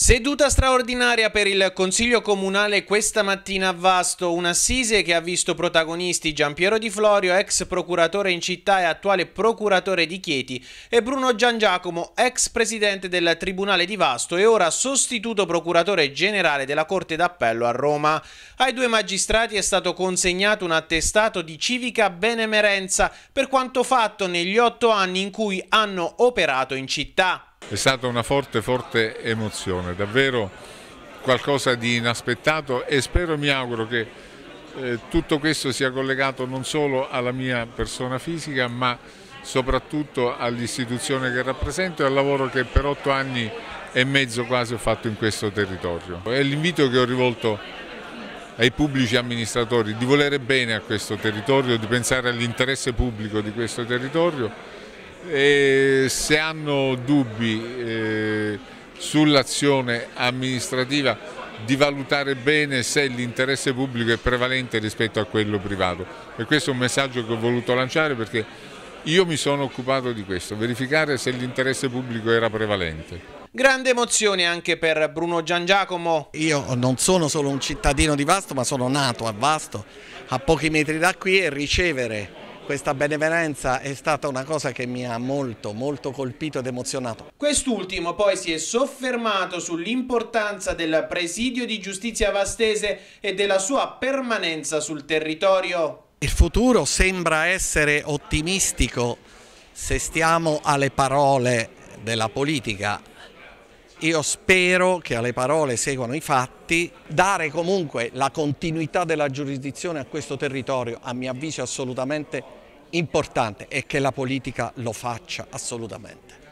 Seduta straordinaria per il Consiglio Comunale questa mattina a Vasto, un'assise che ha visto protagonisti Gian Piero Di Florio, ex procuratore in città e attuale procuratore di Chieti, e Bruno Giangiacomo, ex presidente del Tribunale di Vasto e ora sostituto procuratore generale della Corte d'Appello a Roma. Ai due magistrati è stato consegnato un attestato di civica benemerenza per quanto fatto negli otto anni in cui hanno operato in città. È stata una forte, forte emozione, davvero qualcosa di inaspettato e spero e mi auguro che eh, tutto questo sia collegato non solo alla mia persona fisica ma soprattutto all'istituzione che rappresento e al lavoro che per otto anni e mezzo quasi ho fatto in questo territorio. È l'invito che ho rivolto ai pubblici amministratori di volere bene a questo territorio, di pensare all'interesse pubblico di questo territorio e se hanno dubbi eh, sull'azione amministrativa di valutare bene se l'interesse pubblico è prevalente rispetto a quello privato e questo è un messaggio che ho voluto lanciare perché io mi sono occupato di questo, verificare se l'interesse pubblico era prevalente. Grande emozione anche per Bruno Giangiacomo. Io non sono solo un cittadino di Vasto ma sono nato a Vasto, a pochi metri da qui e ricevere questa benevolenza è stata una cosa che mi ha molto, molto colpito ed emozionato. Quest'ultimo poi si è soffermato sull'importanza del presidio di giustizia vastese e della sua permanenza sul territorio. Il futuro sembra essere ottimistico se stiamo alle parole della politica io spero che alle parole seguano i fatti, dare comunque la continuità della giurisdizione a questo territorio a mio avviso è assolutamente importante e che la politica lo faccia assolutamente.